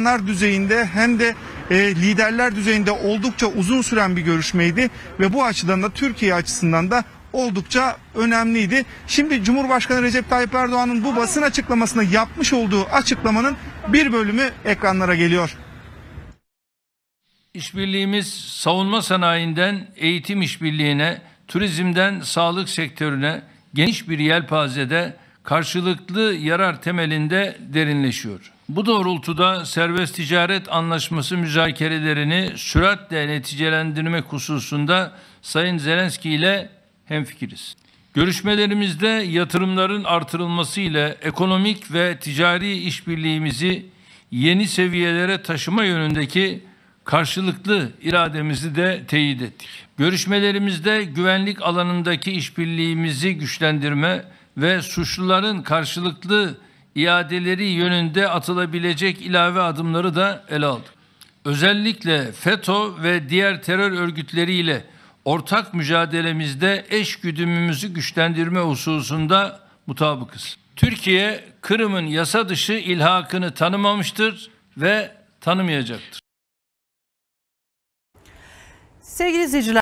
Bakanlar düzeyinde hem de e, liderler düzeyinde oldukça uzun süren bir görüşmeydi ve bu açıdan da Türkiye açısından da oldukça önemliydi. Şimdi Cumhurbaşkanı Recep Tayyip Erdoğan'ın bu basın açıklamasında yapmış olduğu açıklamanın bir bölümü ekranlara geliyor. İşbirliğimiz savunma sanayinden eğitim işbirliğine, turizmden sağlık sektörüne geniş bir yelpazede karşılıklı yarar temelinde derinleşiyor. Bu doğrultuda serbest ticaret anlaşması müzakerelerini süratle neticelendirmek hususunda Sayın Zelenski ile hemfikiriz. Görüşmelerimizde yatırımların artırılması ile ekonomik ve ticari işbirliğimizi yeni seviyelere taşıma yönündeki karşılıklı irademizi de teyit ettik. Görüşmelerimizde güvenlik alanındaki işbirliğimizi güçlendirme ve suçluların karşılıklı iadeleri yönünde atılabilecek ilave adımları da ele aldı. Özellikle FETÖ ve diğer terör örgütleriyle ortak mücadelemizde eş güdümümüzü güçlendirme hususunda mutabıkız. Türkiye Kırım'ın yasa dışı ilhakını tanımamıştır ve tanımayacaktır. Sevgili izleyiciler